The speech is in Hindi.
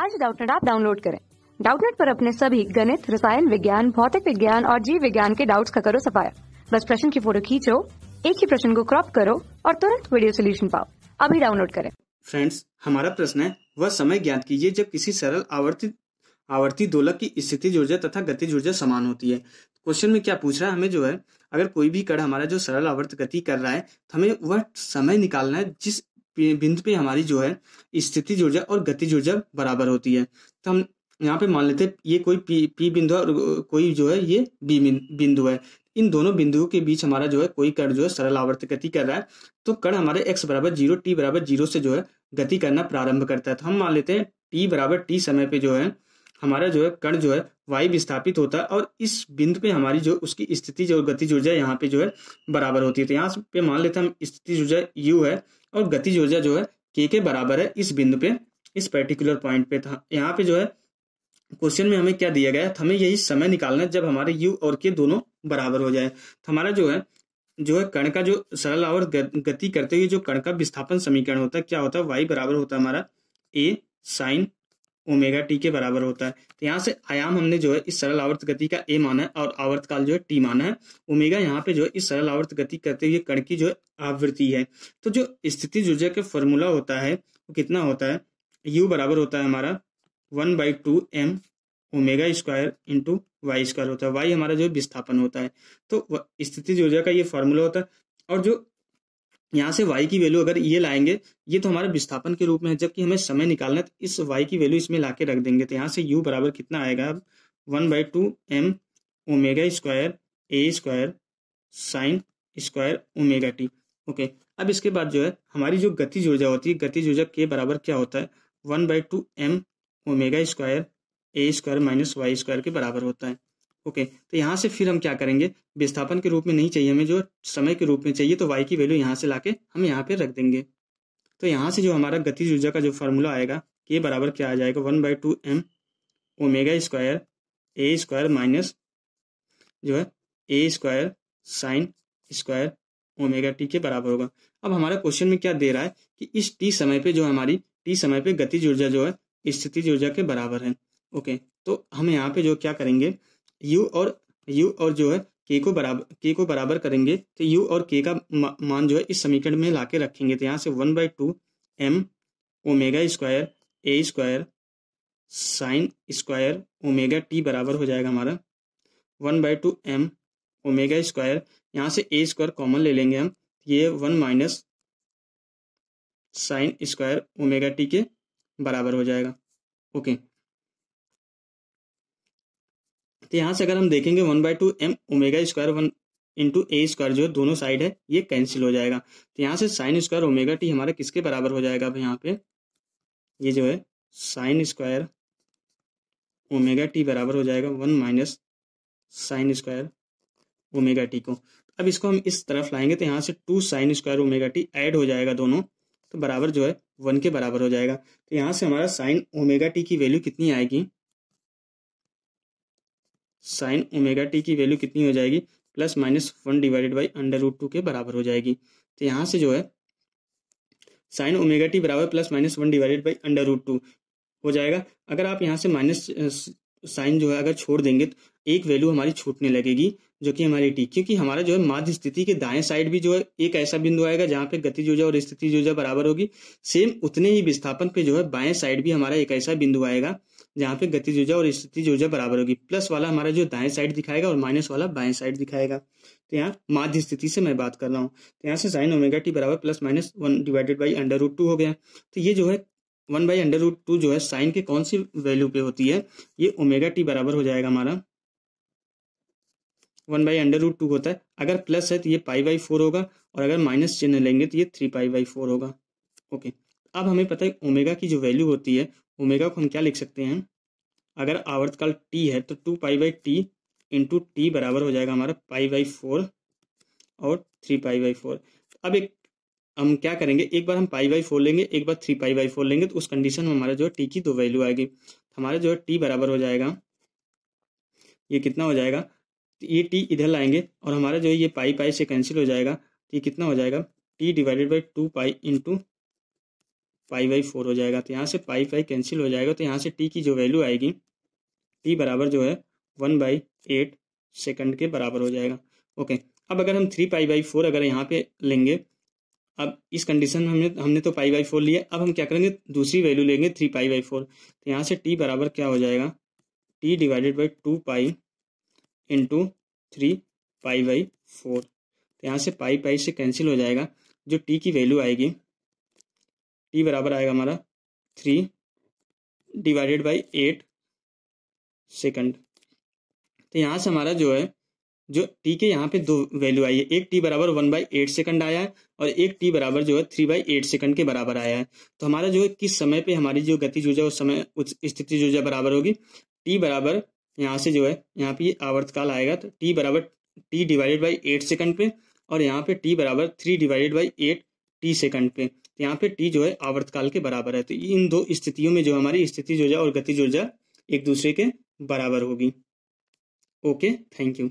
आज डाउटनेट आप डाउनलोड करें डाउटनेट पर अपने सभी गणित रसायन विज्ञान भौतिक विज्ञान और जीव विज्ञान के डाउट्स का करो सफाया बस प्रश्न की फोटो खींचो एक ही प्रश्न को क्रॉप करो और तुरंत वीडियो सोल्यूशन पाओ अभी डाउनलोड करें फ्रेंड्स हमारा प्रश्न है वह समय ज्ञात कीजिए जब किसी सरल आवर्ती आवर्ती दोलक की स्थिति ऊर्जा तथा गति ऊर्जा समान होती है क्वेश्चन में क्या पूछ रहा है हमें जो है अगर कोई भी कण हमारा जो सरल आवर्त गति कर रहा है तो हमें वह समय निकालना है जिस बिंदु पे हमारी जो है स्थिति ऊर्जा और गति ऊर्जा बराबर होती है तो हम यहाँ पे मान लेते हैं ये कोई पी पी बिंदु और कोई जो है ये बी बिंदु है इन दोनों बिंदुओं के बीच हमारा जो है कोई कण जो है सरल आवर्त गति कर रहा है तो कण हमारे एक्स बराबर जीरो टी बराबर जीरो से जो है गति करना प्रारंभ करता है तो हम मान लेते हैं टी बराबर टी समय पे जो है हमारा जो है कण जो है वाई विस्थापित होता है और इस बिंदु पे हमारी जो उसकी स्थिति जो गति ऊर्जा यहाँ पे जो है बराबर होती है तो यहाँ पे मान लेते हैं हम स्थिति ऊर्जा यू है और गतिज ऊर्जा जो है के के बराबर है इस बिंदु पे इस पर्टिकुलर पॉइंट पे था तो यहाँ पे जो है क्वेश्चन में हमें क्या दिया गया है तो हमें यही समय निकालना है जब हमारे यू और के दोनों बराबर हो जाए तो हमारा जो है जो है कण का जो सरल और गति करते हुए जो कण का विस्थापन समीकरण होता है क्या होता है वाई बराबर होता है हमारा ए साइन ओमेगा टी के बराबर होता है तो यहाँ से आयाम हमने जो है इस सरल आवर्त गति का ए माना है और आवर्त काल जो है टी माना है ओमेगा यहाँ पे जो है इस सरल आवर्त गति करते हुए कण की जो है आवृत्ति है तो जो स्थिति ऊर्जा का फॉर्मूला होता है वो तो कितना होता है यू बराबर होता है हमारा one by two m omega square into y square होता है वाई हमारा जो विस्थापन होता है तो स्थिति ऊर्जा का ये फॉर्मूला होता है और जो यहाँ से y की वैल्यू अगर ये लाएंगे ये तो हमारे विस्थापन के रूप में है जबकि हमें समय निकालना है तो इस y की वैल्यू इसमें ला के रख देंगे तो यहाँ से u बराबर कितना आएगा अब one by two m omega square a square sine square omega t okay अब इसके बाद जो है हमारी जो गति ऊर्जा होती है गति ऊर्जा के बराबर क्या होता है one by two m omega square a square minus y square के बराबर होता है ओके तो यहाँ से फिर हम क्या करेंगे विस्थापन के रूप में नहीं चाहिए हमें जो समय के रूप में चाहिए तो वाई की वैल्यू यहाँ से लाके हम यहाँ पे रख देंगे तो यहाँ से जो हमारा गतिज ऊर्जा का जो फार्मूला आएगा के बराबर क्या आ जाएगा one by two m omega square a square minus जो है a square sine square omega t के बराबर होगा अब हमारे क्वेश्चन में क्या दे रहा है कि इस टी समय पे जो हमारी टी समय पे गतिज ऊर्जा जो है स्थिति ऊर्जा के बराबर है ओके तो हम यहाँ पे जो क्या करेंगे यू और यू और जो है के को बराबर के को बराबर करेंगे तो यू और के का मान जो है इस समीकरण में ला के रखेंगे तो यहाँ से one by two m omega square a square sine square omega t बराबर हो जाएगा हमारा one by two m omega square यहाँ से ए स्क्वायर कॉमन ले लेंगे हम ये one minus sine square omega t के बराबर हो जाएगा ओके तो यहाँ से अगर हम देखेंगे one by two m omega square one into a square जो दोनों साइड है ये कैंसिल हो जाएगा तो यहाँ से साइन स्क्वायर ओमेगा टी हमारा किसके बराबर हो जाएगा अब यहाँ पे ये जो है साइन स्क्वायर ओमेगा टी बराबर हो जाएगा one minus sine square omega t को तो अब इसको हम इस तरफ लाएंगे तो यहाँ से two sine square omega t add हो जाएगा दोनों तो बराबर जो है वन के बराबर हो जाएगा तो यहाँ से हमारा साइन ओमेगा टी की वैल्यू कितनी आएगी साइन ओमेगा टी की वैल्यू कितनी हो जाएगी plus minus one divided by under root two के बराबर हो जाएगी तो यहाँ से जो है साइन ओमेगा टी बराबर plus minus one divided by under root two हो जाएगा अगर आप यहाँ से माइनस साइन जो है अगर छोड़ देंगे तो एक वैल्यू हमारी छूटने लगेगी जो कि हमारी टी क्योंकि हमारा जो है माध्य स्थिति के दाएं साइड भी जो है एक ऐसा बिंदु आएगा जहां पे गति जोजा और स्थिति जोजा बराबर होगी सेम उतने ही विस्थापन पे जो है बाएं साइड भी हमारा एक ऐसा बिंदु आएगा जहाँ पे गति जोजा और स्थिति जोजा बराबर होगी प्लस वाला हमारा जो दाएं साइड दिखाएगा और माइनस वाला बाएं साइड दिखाएगा तो यहाँ माध्य स्थिति से मैं बात कर रहा हूँ तो यहाँ से साइन ओमेगा टी बराबर plus minus one divided by under root two हो गया तो ये जो है one by under root two जो है साइन के कौन सी वैल्यू पे होती है ये ओमेगा टी बराबर हो जाएगा हमारा one by under root two होता है अगर प्लस है तो ये पाई बाई फोर होगा और अगर माइनस चिन्ह लेंगे तो ये थ्री पाई बाई फोर होगा ओके अब हमें पता है ओमेगा की जो वैल्यू होती है ओमेगा को हम क्या लिख सकते हैं अगर आवर्तकाल टी है तो two pi by t into t बराबर हो जाएगा हमारा पाई बाई फोर और थ्री पाई बाई फोर अब एक हम क्या करेंगे एक बार हम पाई बाई फोर लेंगे एक बार थ्री पाई बाई फोर लेंगे तो उस कंडीशन में हमारा जो है टी की दो वैल्यू आएगी तो हमारा जो है टी बराबर हो जाएगा ये कितना हो जाएगा तो ये टी इधर लाएंगे और हमारा जो है ये पाई पाई से कैंसिल हो जाएगा तो ये कितना हो जाएगा t divided by two pi into pi by four हो जाएगा तो यहाँ से पाई पाई कैंसिल हो जाएगा तो यहाँ से टी की जो वैल्यू आएगी टी बराबर जो है वन बाई एट सेकेंड के बराबर हो जाएगा ओके अब अगर हम थ्री पाई बाई फोर अगर यहाँ पे लेंगे अब इस कंडीशन में हमने हमने तो पाई बाई फोर लिया अब हम क्या करेंगे दूसरी वैल्यू लेंगे थ्री पाई बाई फोर तो यहाँ से टी बराबर क्या हो जाएगा t divided by two pi into three pi by four तो यहाँ से पाई पाई से कैंसिल हो जाएगा जो टी की वैल्यू आएगी टी बराबर आएगा हमारा three divided by eight second तो यहाँ से हमारा जो है जो टी के यहाँ पे दो वैल्यू आई है एक टी बराबर वन बाई एट सेकंड आया है और एक टी बराबर जो है थ्री बाई एट सेकंड के बराबर आया है तो हमारा जो है किस समय पे हमारी जो गति ऊर्जा उस समय स्थिति ऊर्जा बराबर होगी टी बराबर यहाँ से जो है यहाँ पे आवर्तकाल आएगा तो टी बराबर t divided by eight second पे और यहाँ पे टी बराबर three divided by eight t second पे तो यहाँ पे टी जो है आवर्तकाल के बराबर है तो इन दो स्थितियों में जो हमारी स्थिति ऊर्जा और गति ऊर्जा एक दूसरे के बराबर होगी ओके थैंक यू